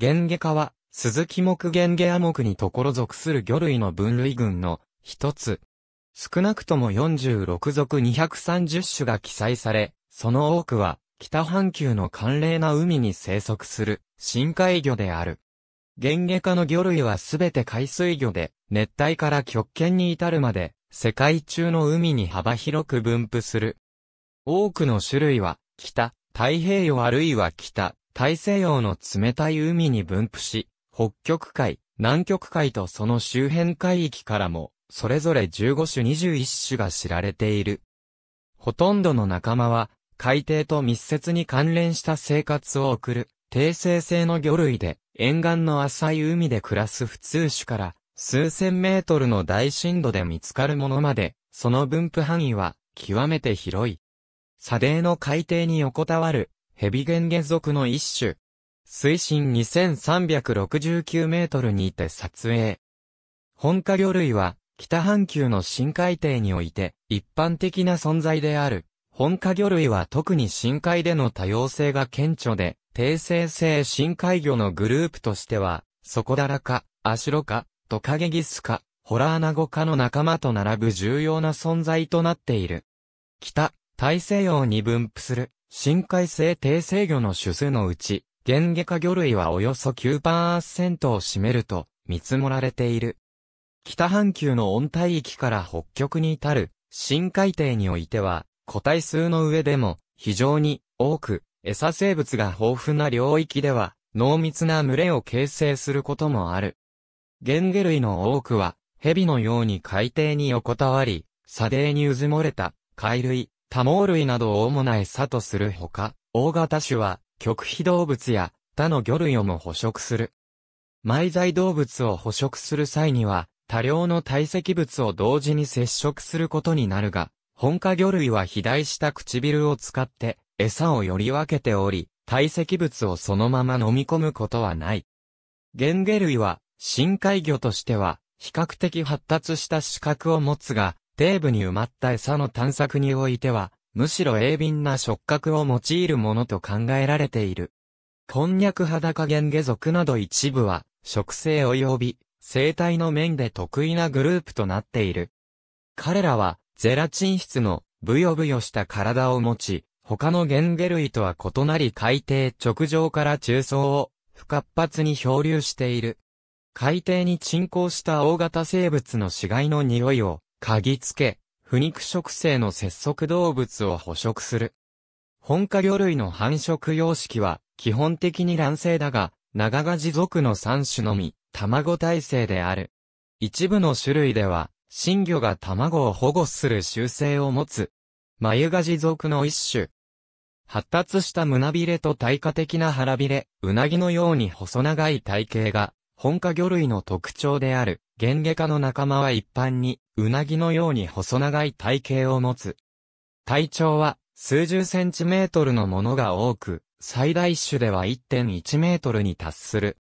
玄下科は、鈴木木玄下亜木にところ属する魚類の分類群の一つ。少なくとも46属230種が記載され、その多くは、北半球の寒冷な海に生息する深海魚である。玄下科の魚類はすべて海水魚で、熱帯から極限に至るまで、世界中の海に幅広く分布する。多くの種類は、北、太平洋あるいは北、大西洋の冷たい海に分布し、北極海、南極海とその周辺海域からも、それぞれ15種21種が知られている。ほとんどの仲間は、海底と密接に関連した生活を送る、低生性の魚類で、沿岸の浅い海で暮らす普通種から、数千メートルの大深度で見つかるものまで、その分布範囲は、極めて広い。砂泥の海底に横たわる、ヘビゲンゲ属の一種。水深2369メートルにて撮影。本家魚類は、北半球の深海底において、一般的な存在である。本家魚類は特に深海での多様性が顕著で、低生性深海魚のグループとしては、ソコダラか、アシロか、トカゲギスか、ホラーナゴかの仲間と並ぶ重要な存在となっている。北、大西洋に分布する。深海性低制魚の種数のうち、原下下魚類はおよそ9%を占めると見積もられている。北半球の温帯域から北極に至る深海底においては、個体数の上でも非常に多く餌生物が豊富な領域では濃密な群れを形成することもある。原下類の多くは蛇のように海底に横たわり、砂泥に渦漏れた貝類、多毛類などを主な餌とするほか、大型種は極秘動物や他の魚類をも捕食する。埋在動物を捕食する際には、多量の堆積物を同時に接触することになるが、本科魚類は肥大した唇を使って餌をより分けており、堆積物をそのまま飲み込むことはない。ゲンゲ類は深海魚としては比較的発達した視覚を持つが、底部に埋まった餌の探索においては、むしろ鋭敏な触覚を用いるものと考えられている。こんにゃく裸ゲン族など一部は、食性及び生態の面で得意なグループとなっている。彼らは、ゼラチン質のブヨブヨした体を持ち、他のゲンゲ類とは異なり海底直上から中層を不活発に漂流している。海底に沈降した大型生物の死骸の匂いを嗅ぎつけ、不肉食性の節足動物を捕食する。本科魚類の繁殖様式は、基本的に卵性だが、長が持族の3種のみ、卵体制である。一部の種類では、新魚が卵を保護する習性を持つ。眉が持族の一種。発達した胸びれと対価的な腹びれ、うなぎのように細長い体型が、本科魚類の特徴である、原ン科の仲間は一般に、うなぎのように細長い体型を持つ。体長は、数十センチメートルのものが多く、最大種では1.1メートルに達する。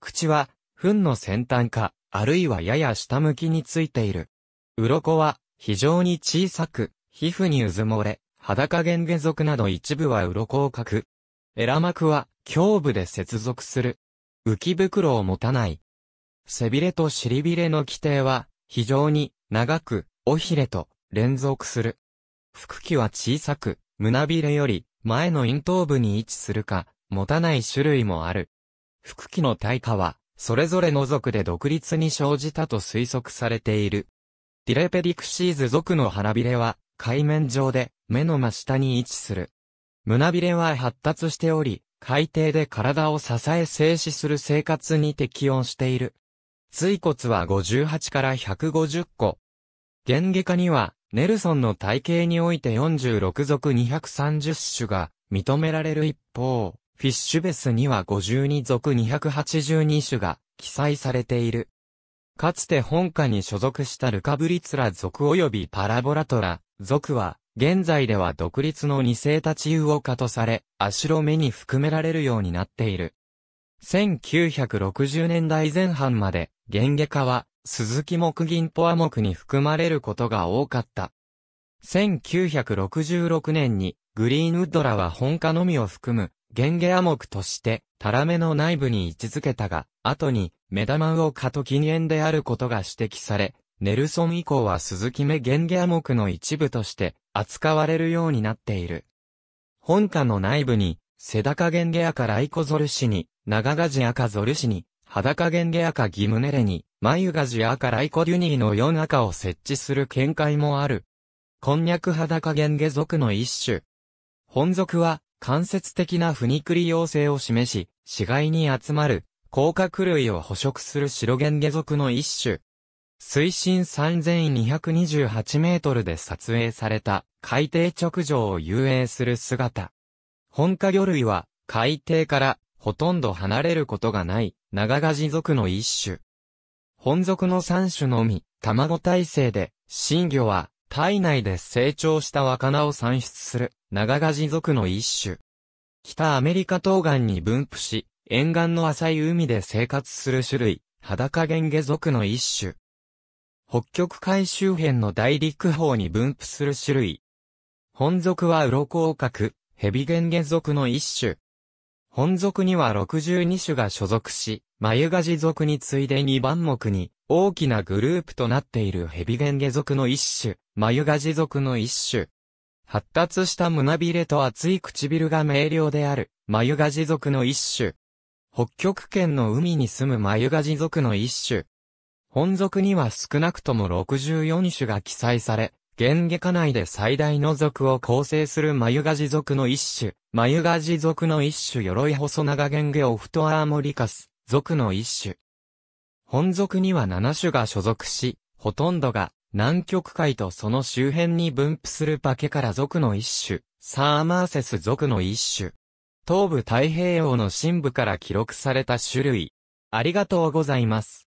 口は、糞の先端か、あるいはやや下向きについている。鱗は、非常に小さく、皮膚にうずもれ、裸原下族など一部は鱗をかく。エラ膜は、胸部で接続する。浮き袋を持たない。背びれと尻びれの規定は、非常に、長く、尾ひれと、連続する。腹器は小さく、胸びれより、前の咽頭部に位置するか、持たない種類もある。腹器の対価は、それぞれの族で独立に生じたと推測されている。ディレペディクシーズ族の腹びれは、海面上で、目の真下に位置する。胸びれは発達しており、海底で体を支え静止する生活に適応している。椎骨は58から150個。原下科には、ネルソンの体系において46属230種が認められる一方、フィッシュベスには52属282種が記載されている。かつて本家に所属したルカブリツラ族及びパラボラトラ族は、現在では独立の二世立ち魚家とされ、足ロ目に含められるようになっている。1960年代前半まで、原下科は、鈴木木銀ポア木に含まれることが多かった。1966年に、グリーンウッドらは本科のみを含む、原下ア木として、タラメの内部に位置づけたが、後に、目玉魚科と禁煙であることが指摘され、ネルソン以降は鈴木目原下目の一部として扱われるようになっている。本家の内部に、セダカゲンゲアカライコゾルシに、長ガジアカゾルシに、裸ゲンゲアカギムネレに、眉ガジアカライコデュニーの4赤を設置する見解もある。こんにゃく裸ゲンゲ族の一種。本族は、間接的な不肉利要性を示し、死骸に集まる、甲殻類を捕食する白ゲンゲ族の一種。水深3228メートルで撮影された海底直上を遊泳する姿。本家魚類は海底からほとんど離れることがない長ガジ族の一種。本族の3種のみ、卵体制で、新魚は体内で成長した若菜を産出する長ガジ族の一種。北アメリカ東岸に分布し、沿岸の浅い海で生活する種類、裸原ゲ族の一種。北極海周辺の大陸方に分布する種類。本属は鱗をくヘビゲンゲ属の一種。本属には62種が所属し、眉ガジ属に次いで2番目に大きなグループとなっているヘビゲンゲ属の一種、眉ガジ属の一種。発達した胸びれと厚い唇が明瞭である、眉ガジ属の一種。北極圏の海に住む眉ガジ属の一種。本属には少なくとも64種が記載され、原下下内で最大の属を構成する眉ガジ属の一種、眉ガジ属の一種鎧細長玄下オフトアーモリカス属の一種。本属には7種が所属し、ほとんどが南極海とその周辺に分布するパケから属の一種、サーマーセス属の一種。東部太平洋の深部から記録された種類。ありがとうございます。